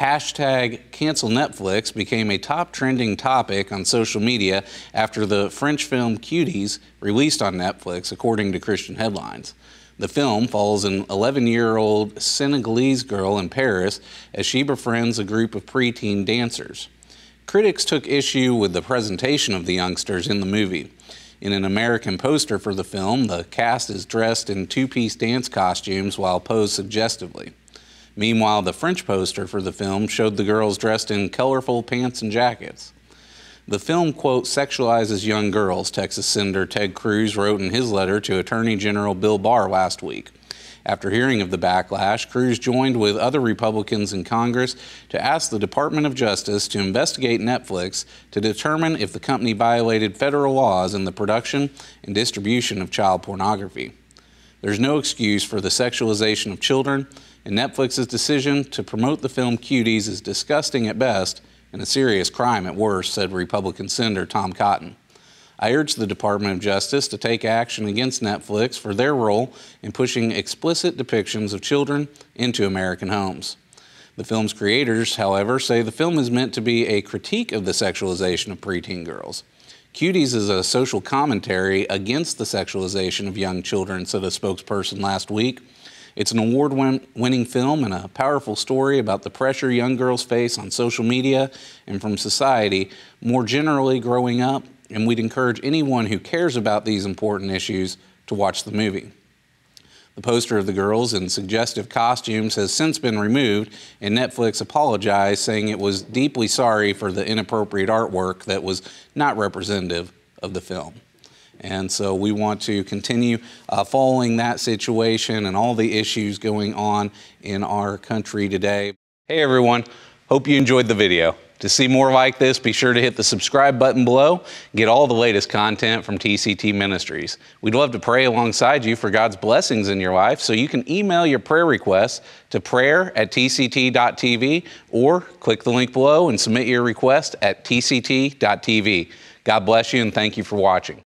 Hashtag cancel Netflix became a top trending topic on social media after the French film Cuties released on Netflix, according to Christian headlines. The film follows an 11 year old Senegalese girl in Paris as she befriends a group of preteen dancers. Critics took issue with the presentation of the youngsters in the movie. In an American poster for the film, the cast is dressed in two piece dance costumes while posed suggestively. Meanwhile, the French poster for the film showed the girls dressed in colorful pants and jackets. The film, quote, sexualizes young girls, Texas Senator Ted Cruz wrote in his letter to Attorney General Bill Barr last week. After hearing of the backlash, Cruz joined with other Republicans in Congress to ask the Department of Justice to investigate Netflix to determine if the company violated federal laws in the production and distribution of child pornography. There's no excuse for the sexualization of children, and Netflix's decision to promote the film Cuties is disgusting at best and a serious crime at worst, said Republican Senator Tom Cotton. I urge the Department of Justice to take action against Netflix for their role in pushing explicit depictions of children into American homes. The film's creators, however, say the film is meant to be a critique of the sexualization of preteen girls. Cuties is a social commentary against the sexualization of young children, said a spokesperson last week. It's an award win winning film and a powerful story about the pressure young girls face on social media and from society, more generally growing up, and we'd encourage anyone who cares about these important issues to watch the movie. The poster of the girls in suggestive costumes has since been removed, and Netflix apologized, saying it was deeply sorry for the inappropriate artwork that was not representative of the film. And so we want to continue uh, following that situation and all the issues going on in our country today. Hey everyone, hope you enjoyed the video. To see more like this, be sure to hit the subscribe button below. Get all the latest content from TCT Ministries. We'd love to pray alongside you for God's blessings in your life, so you can email your prayer requests to prayer at tct.tv or click the link below and submit your request at tct.tv. God bless you and thank you for watching.